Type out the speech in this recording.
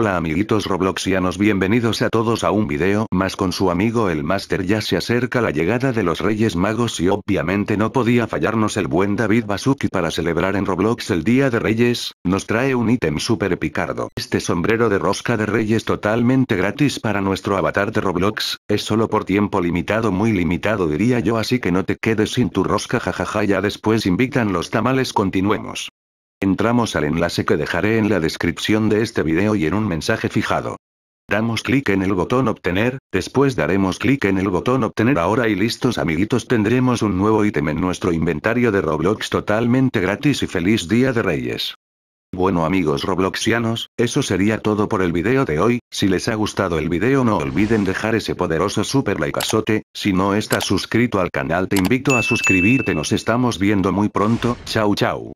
Hola amiguitos robloxianos bienvenidos a todos a un video más con su amigo el Master ya se acerca la llegada de los Reyes Magos y obviamente no podía fallarnos el buen David Basuki para celebrar en Roblox el Día de Reyes, nos trae un ítem super picardo. Este sombrero de rosca de reyes totalmente gratis para nuestro avatar de Roblox, es solo por tiempo limitado muy limitado diría yo así que no te quedes sin tu rosca jajaja ya después invitan los tamales continuemos. Entramos al enlace que dejaré en la descripción de este video y en un mensaje fijado. Damos clic en el botón obtener, después daremos clic en el botón obtener ahora y listos amiguitos tendremos un nuevo ítem en nuestro inventario de Roblox totalmente gratis y feliz día de reyes. Bueno amigos robloxianos, eso sería todo por el video de hoy, si les ha gustado el video no olviden dejar ese poderoso super like azote, si no estás suscrito al canal te invito a suscribirte nos estamos viendo muy pronto, chau chau.